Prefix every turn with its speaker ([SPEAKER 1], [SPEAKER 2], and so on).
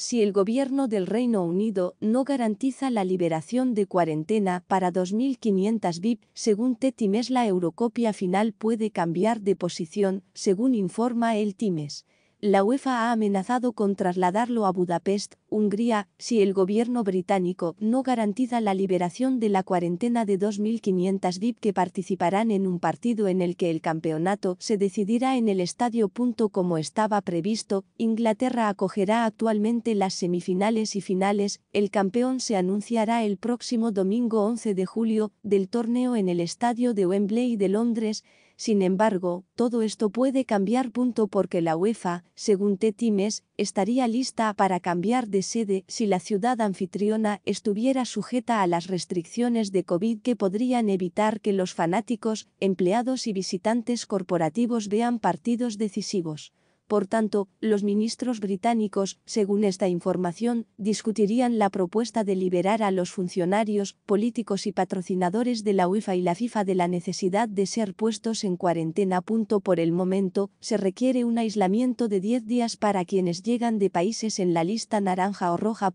[SPEAKER 1] si el gobierno del Reino Unido no garantiza la liberación de cuarentena para 2.500 VIP, según TETIMES la Eurocopia final puede cambiar de posición, según informa el Times. La UEFA ha amenazado con trasladarlo a Budapest, Hungría, si el gobierno británico no garantiza la liberación de la cuarentena de 2.500 VIP que participarán en un partido en el que el campeonato se decidirá en el estadio. Como estaba previsto, Inglaterra acogerá actualmente las semifinales y finales, el campeón se anunciará el próximo domingo 11 de julio del torneo en el estadio de Wembley de Londres, sin embargo, todo esto puede cambiar. Punto porque la UEFA, según Tetimes, estaría lista para cambiar de sede si la ciudad anfitriona estuviera sujeta a las restricciones de COVID que podrían evitar que los fanáticos, empleados y visitantes corporativos vean partidos decisivos. Por tanto, los ministros británicos, según esta información, discutirían la propuesta de liberar a los funcionarios, políticos y patrocinadores de la UEFA y la FIFA de la necesidad de ser puestos en cuarentena. Por el momento, se requiere un aislamiento de 10 días para quienes llegan de países en la lista naranja o roja.